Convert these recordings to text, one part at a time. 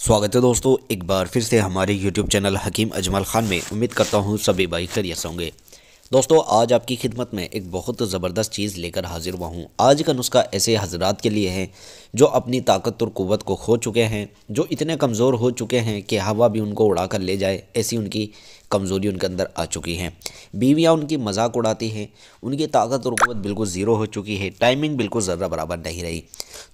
स्वागत है दोस्तों एक बार फिर से हमारे यूट्यूब चैनल हकीम अजमल ख़ान में उम्मीद करता हूँ सभी भाई खैरियत होंगे दोस्तों आज आपकी खिदमत में एक बहुत ज़बरदस्त चीज़ लेकर हाजिर हुआ हूँ आज का नुस्खा ऐसे हजरात के लिए है जो अपनी ताकत और क़ुत को खो चुके हैं जो इतने कमज़ोर हो चुके हैं कि हवा भी उनको उड़ा कर ले जाए ऐसी उनकी कमज़ोरी उनके अंदर आ चुकी है बीवियाँ उनकी मजाक उड़ाती हैं उनकी ताकत और क़वत बिल्कुल ज़ीरो हो चुकी है टाइमिंग बिल्कुल ज़र्रा बराबर नहीं रही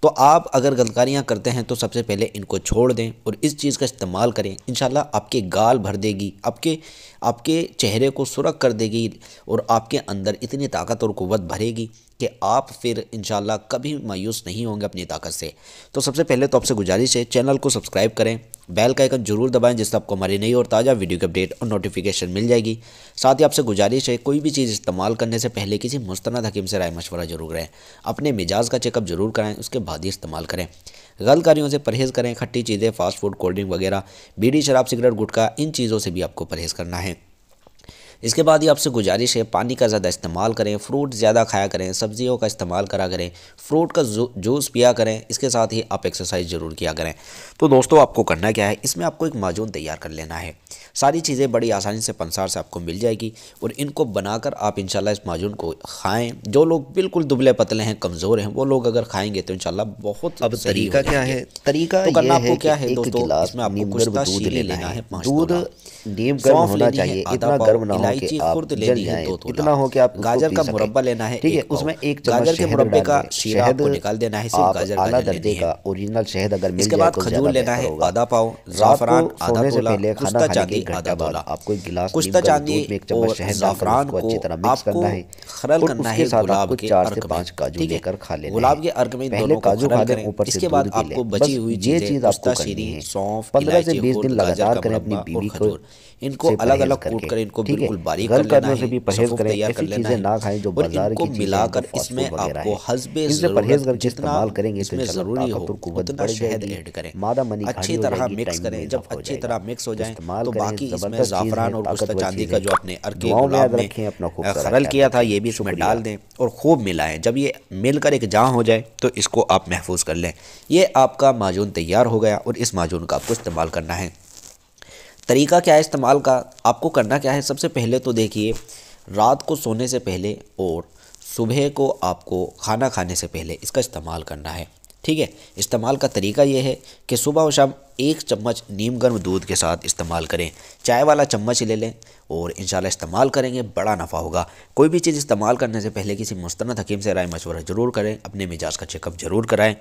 तो आप अगर गलतकारियाँ करते हैं तो सबसे पहले इनको छोड़ दें और इस चीज़ का इस्तेमाल करें इन आपके गाल भर देगी आपके आपके चेहरे को सुरख कर देगी और आपके अंदर इतनी ताकत और क़वत भरेगी कि आप फिर इन कभी मायूस नहीं होंगे अपनी ताकत से तो सबसे पहले तो आपसे गुजारिश है चैनल को सब्सक्राइब करें बेल का आइकन जरूर दबाएं जिससे आपको हमारी नई और ताज़ा वीडियो की अपडेट और नोटिफिकेशन मिल जाएगी साथ ही आपसे गुजारिश है कोई भी चीज़ इस्तेमाल करने से पहले किसी मुस्तना हकीम से राय मशवरा जरूर करें अपने मिजाज का चेकअप जरूर कराएं उसके बाद ही इस्तेमाल करें गलकारियों से परहेज़ करें खट्टी चीज़ें फास्ट फूड कोल्ड ड्रिंक वगैरह बीड़ी शराब सिगरेट गुटखा इन चीज़ों से भी आपको परहेज़ करना है इसके बाद ही आपसे गुजारिश है पानी का ज़्यादा इस्तेमाल करें फ्रूट ज़्यादा खाया करें सब्जियों का इस्तेमाल करा करें फ्रूट का जूस पिया करें इसके साथ ही आप एक्सरसाइज ज़रूर किया करें तो दोस्तों आपको करना क्या है इसमें आपको एक माजून तैयार कर लेना है सारी चीज़ें बड़ी आसानी से पंसार से आपको मिल जाएगी और इनको बनाकर आप इनशाला इस माजून को खाएं जो लोग बिल्कुल दुबले पतले हैं कमज़ोर हैं वो लोग अगर खाएंगे तो इनशाला बहुत अब तरीका क्या है तरीका तो करना आपको क्या है दोस्तों इसमें आपको दूध लेना है दूध नीम गर्म होना चाहिए इतना गर्म ना इलायची खुर्द लेनी है दो तो इतना हो कि आप गाजर का मुरब्बा लेना है ठीक है उसमें एक गाजर के मुरब्बे का शीरा आपको निकाल देना है सिर्फ गाजर का दर्जे का ओरिजिनल शहद अगर मिल इसके बाद तो खजूर लेना है आधा पाव जाफरान आधा तोला कुश्ता चांदी आधा तोला आपको एक गिलास कुश्ता चांदी और जाफरान को अच्छी तरह मिक्स करना है खरल करना है गुलाब के चार से पांच काजू लेकर खा लेना गुलाब के अर्क में दोनों काजू खा लें ऊपर इसके बाद आपको बची हुई ये चीज आपको करनी है सौंफ पंद्रह से बीस दिन लगातार करें अपनी बीवी को इनको अलग अलग कूट करें इनको बिल्कुल बिल्कुल बारीक कर करने से भी परहेज करें ऐसी चीज़ें ना खाएं जो बाजार की चीजें मिलाकर इसमें आपको हजबे परहेज कर इस्तेमाल करेंगे इसमें ज़रूरी हो उतना शहद ऐड करें मादा मनी अच्छी तरह मिक्स करें जब अच्छी तरह मिक्स हो जाए तो बाकी इसमें ज़ाफ़रान और उसका चांदी का जो अपने अर्के गुलाब में खरल किया था ये भी इसमें डाल दें और खूब मिलाएं जब ये मिलकर एक जहाँ हो जाए तो इसको आप महफूज कर लें ये आपका माजून तैयार हो गया और इस माजून का आपको इस्तेमाल करना है तरीका क्या है इस्तेमाल का आपको करना क्या है सबसे पहले तो देखिए रात को सोने से पहले और सुबह को आपको खाना खाने से पहले इसका इस्तेमाल करना है ठीक है इस्तेमाल का तरीका यह है कि सुबह और शाम एक चम्मच नीम गर्म दूध के साथ इस्तेमाल करें चाय वाला चम्मच ले लें और इन इस्तेमाल करेंगे बड़ा नफ़ा होगा कोई भी चीज़ इस्तेमाल करने से पहले किसी मुस्ंद हकीम से राय मशवरा ज़रूर करें अपने मिजाज का चेकअप ज़रूर कराएँ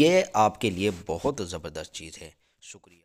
ये आपके लिए बहुत ज़बरदस्त चीज़ है शुक्रिया